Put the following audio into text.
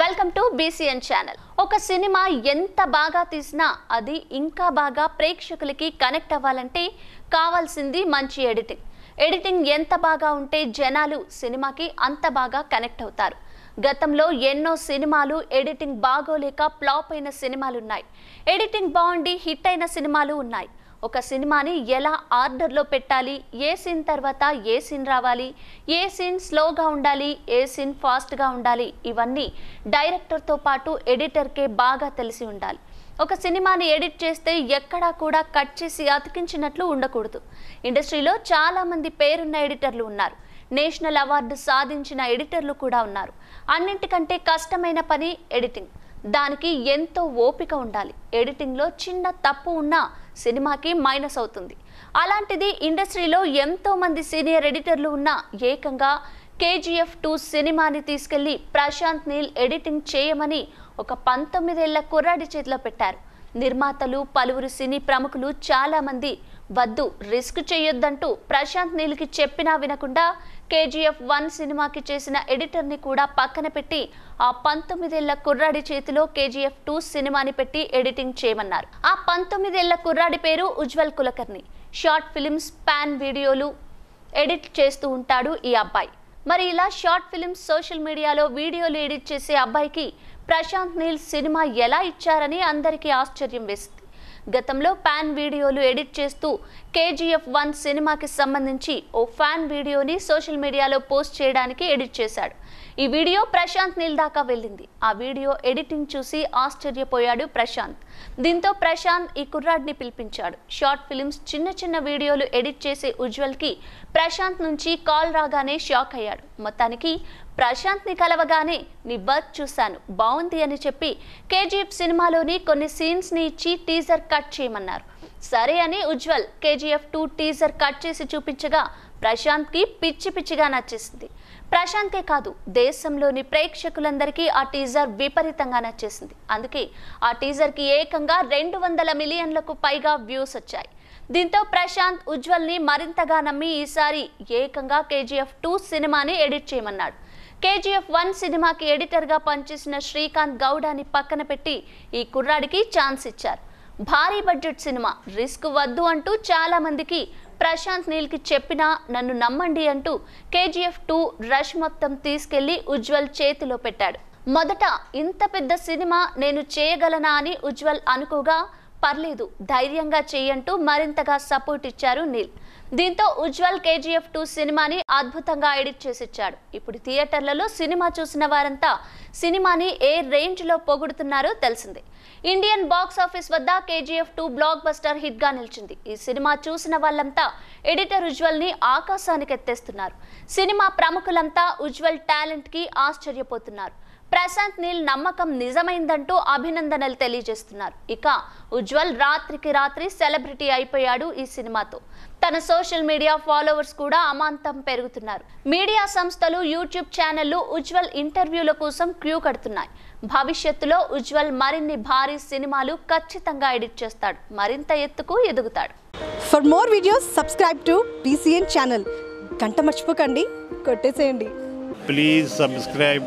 welcome to BCN channel ఒక cinema ఎంత బాగా తీసినా అది ఇంకా బాగా ప్రేక్షకులకి కనెక్ట్ అవ్వాలంటే కావాల్సింది మంచి ఎడిటింగ్ ఎడిటింగ్ ఎంత బాగా ఉంటే జనాలు సినిమాకి అంత బాగా కనెక్ట్ అవుతారు గతంలో ఎన్నో సినిమాలు ఎడిటింగ్ బాగోలేక ఫ్లాప్ అయిన సినిమాలు ఉన్నాయి ఎడిటింగ్ బాగుండి హిట్ అయిన సినిమాలు ఉన్నాయి ఒక సినిమాని ఎలా ఆర్డర్లో పెట్టాలి ఏ సీన్ తర్వాత ఏ సీన్ రావాలి ఏ సీన్ స్లోగా ఉండాలి ఏ సీన్ ఫాస్ట్గా ఉండాలి ఇవన్నీ డైరెక్టర్తో పాటు ఎడిటర్కే బాగా తెలిసి ఉండాలి ఒక సినిమాని ఎడిట్ చేస్తే ఎక్కడా కూడా కట్ చేసి అతికించినట్లు ఉండకూడదు ఇండస్ట్రీలో చాలామంది పేరున్న ఎడిటర్లు ఉన్నారు నేషనల్ అవార్డు సాధించిన ఎడిటర్లు కూడా ఉన్నారు అన్నింటికంటే కష్టమైన పని ఎడిటింగ్ దానికి ఎంతో ఓపిక ఉండాలి ఎడిటింగ్లో చిన్న తప్పు ఉన్నా సినిమాకి మైనస్ అవుతుంది అలాంటిది ఇండస్ట్రీలో ఎంతోమంది సీనియర్ ఎడిటర్లు ఉన్నా ఏకంగా కేజీఎఫ్ టూ సినిమాని తీసుకెళ్లి ప్రశాంత్ నీల్ ఎడిటింగ్ చేయమని ఒక పంతొమ్మిదేళ్ల కుర్రాడి చేతిలో పెట్టారు నిర్మాతలు పలువురు సినీ ప్రముఖులు చాలామంది వద్దు రిస్క్ చేయొద్దంటూ ప్రశాంత్ నీల్కి చెప్పినా వినకుండా కేజీఎఫ్ వన్ సినిమాకి చేసిన ఎడిటర్ని కూడా పక్కన పెట్టి ఆ పంతొమ్మిదేళ్ల కుర్రాడి చేతిలో కేజీఎఫ్ టూ సినిమాని పెట్టి ఎడిటింగ్ చేయమన్నారు ఆ పంతొమ్మిదేళ్ల కుర్రాడి పేరు Ujjwal Kulkarni short films fan వీడియోలు ఎడిట్ చేస్తూ ఉంటాడు ఈ అబ్బాయి మరి ఇలా షార్ట్ ఫిలిమ్స్ సోషల్ మీడియాలో వీడియోలు ఎడిట్ చేసే అబ్బాయికి ప్రశాంత్ నీల్ సినిమా ఎలా ఇచ్చారని అందరికీ ఆశ్చర్యం వేసింది గతంలో పాన్ వీడియోలు ఎడిట్ చేస్తూ కేజీఎఫ్ వన్ సినిమాకి సంబంధించి ఓ ఫ్యాన్ వీడియోని సోషల్ మీడియాలో పోస్ట్ చేయడానికి ఎడిట్ చేశాడు ఈ వీడియో ప్రశాంత్ నీల్ దాకా వెళ్ళింది ఆ వీడియో ఎడిటింగ్ చూసి ఆశ్చర్యపోయాడు ప్రశాంత్ దీంతో ప్రశాంత్ ఈ కుర్రాడ్ని పిలిపించాడు షార్ట్ ఫిలిమ్స్ చిన్న చిన్న వీడియోలు ఎడిట్ చేసే ఉజ్వల్కి ప్రశాంత్ నుంచి కాల్ రాగానే షాక్ అయ్యాడు మొత్తానికి ప్రశాంత్ని కలవగానే నీ వర్క్ చూశాను బాగుంది అని చెప్పి కేజీఎఫ్ సినిమాలోని కొన్ని సీన్స్ని ఇచ్చి టీజర్ కట్ చేయమన్నారు సరే అని Ujjwal KGF two teaser cut చేసి చూపించగా ప్రశాంత్కి పిచ్చి పిచ్చిగా నచ్చేసింది ప్రశాంత్కే కాదు దేశంలోని ప్రేక్షకులందరికీ ఆ టీజర్ విపరీతంగా నచ్చేసింది అందుకే ఆ టీజర్కి ఏకంగా రెండు వందల మిలియన్లకు పైగా వ్యూస్ వచ్చాయి దీంతో ప్రశాంత్ ఉజ్వల్ని మరింతగా నమ్మి ఈసారి ఏకంగా కేజీఎఫ్ టూ సినిమాని ఎడిట్ చేయమన్నాడు కేజీఎఫ్ వన్ సినిమాకి ఎడిటర్గా పనిచేసిన శ్రీకాంత్ గౌడాని పక్కన పెట్టి ఈ కుర్రాడికి ఛాన్స్ ఇచ్చారు భారీ బడ్జెట్ సినిమా రిస్క్ వద్దు అంటూ చాలా మందికి ప్రశాంత్ నీల్కి చెప్పినా నన్ను నమ్మండి అంటూ కేజీఎఫ్ టూ రష్ మొత్తం తీసుకెళ్లి ఉజ్వల్ చేతిలో పెట్టాడు మొదట ఇంత పెద్ద సినిమా నేను చేయగలనా అని ఉజ్వల్ అనుకోగా పర్లేదు ధైర్యంగా చేయంటూ మరింతగా సపోర్ట్ ఇచ్చారు నీల్ దీంతో ఉజ్వల్ కేజీఎఫ్ టూ సినిమాని అద్భుతంగా ఎడిట్ చేసిచ్చాడు ఇప్పుడు థియేటర్లలో సినిమా చూసిన వారంతా సినిమాని ఏ రేంజ్లో పొగుడుతున్నారో తెలిసిందే ఇండియన్ బాక్స్ ఆఫీస్ వద్ద కేజీఎఫ్ టూ బ్లాక్ బస్టర్ హిట్గా నిలిచింది ఈ సినిమా చూసిన వాళ్ళంతా ఎడిటర్ ఉజ్వల్ని ఆకాశానికి ఎత్తేస్తున్నారు సినిమా ప్రముఖులంతా ఉజ్వల్ టాలెంట్కి ఆశ్చర్యపోతున్నారు ప్రశాంత్ నీల్ నమ్మకం నిజమైందంటూ అభినందనలు తెలియజేస్తున్నారు ఇక ఉజ్వల్ రాత్రికి రాత్రి సెలబ్రిటీ అయిపోయాడు ఈ సినిమాతో తన సోషల్ మీడియా ఫాలోవర్స్ కూడా అమాంతం పెరుగుతున్నారు మీడియా సంస్థలు యూట్యూబ్ ఛానళ్లు ఉజ్వల్ ఇంటర్వ్యూల కోసం క్యూ కడుతున్నాయి భవిష్యత్తులో ఉజ్వల్ మరిన్ని భారీ సినిమాలు ఖచ్చితంగా ఎడిట్ చేస్తాడు మరింత ఎత్తుకు ఎదుగుతాడు for more videos subscribe to TCN channel గంట మర్చిపోకండి కొట్టేసేయండి ప్లీజ్ సబ్స్క్రైబ్